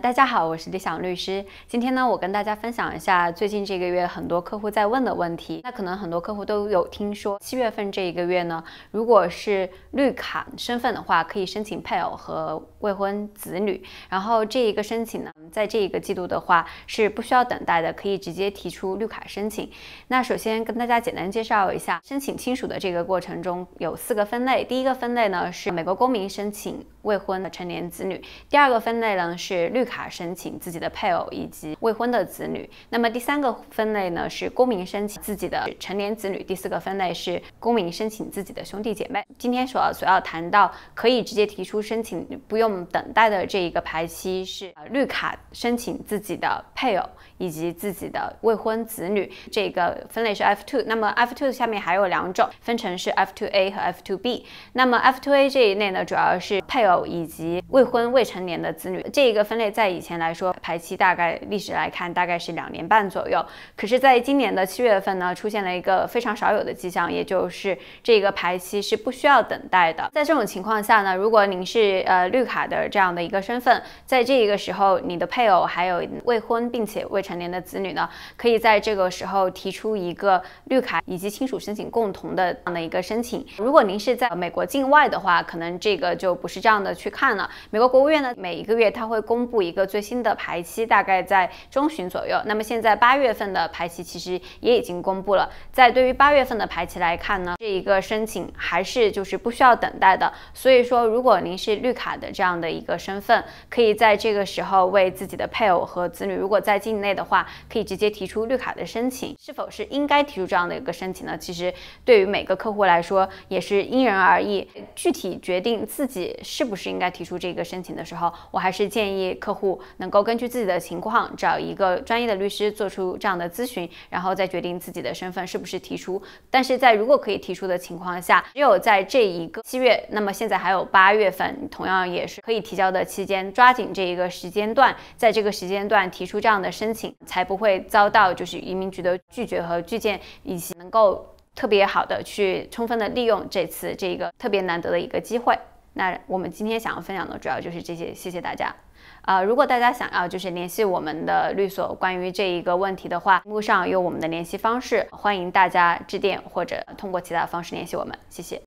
大家好，我是李想律师。今天呢，我跟大家分享一下最近这个月很多客户在问的问题。那可能很多客户都有听说，七月份这一个月呢，如果是绿卡身份的话，可以申请配偶和未婚子女。然后这一个申请呢，在这一个季度的话是不需要等待的，可以直接提出绿卡申请。那首先跟大家简单介绍一下申请亲属的这个过程中有四个分类。第一个分类呢是美国公民申请。未婚的成年子女，第二个分类呢是绿卡申请自己的配偶以及未婚的子女。那么第三个分类呢是公民申请自己的成年子女。第四个分类是公民申请自己的兄弟姐妹。今天所所要谈到可以直接提出申请不用等待的这一个排期是绿卡申请自己的配偶以及自己的未婚子女，这个分类是 F two。那么 F two 下面还有两种，分成是 F two A 和 F two B。那么 F two A 这一类呢主要是配偶。以及未婚未成年的子女，这一个分类在以前来说排期大概历史来看大概是两年半左右。可是，在今年的七月份呢，出现了一个非常少有的迹象，也就是这个排期是不需要等待的。在这种情况下呢，如果您是呃绿卡的这样的一个身份，在这一个时候，你的配偶还有未婚并且未成年的子女呢，可以在这个时候提出一个绿卡以及亲属申请共同的这样的一个申请。如果您是在美国境外的话，可能这个就不是这样。的去看了，美国国务院呢每一个月它会公布一个最新的排期，大概在中旬左右。那么现在八月份的排期其实也已经公布了，在对于八月份的排期来看呢，这一个申请还是就是不需要等待的。所以说，如果您是绿卡的这样的一个身份，可以在这个时候为自己的配偶和子女，如果在境内的话，可以直接提出绿卡的申请。是否是应该提出这样的一个申请呢？其实对于每个客户来说也是因人而异，具体决定自己是。不是应该提出这个申请的时候，我还是建议客户能够根据自己的情况，找一个专业的律师做出这样的咨询，然后再决定自己的身份是不是提出。但是在如果可以提出的情况下，只有在这一个七月，那么现在还有八月份，同样也是可以提交的期间，抓紧这一个时间段，在这个时间段提出这样的申请，才不会遭到就是移民局的拒绝和拒建，以及能够特别好的去充分的利用这次这个特别难得的一个机会。那我们今天想要分享的主要就是这些，谢谢大家。呃，如果大家想要就是联系我们的律所关于这一个问题的话，幕上有我们的联系方式，欢迎大家致电或者通过其他方式联系我们，谢谢。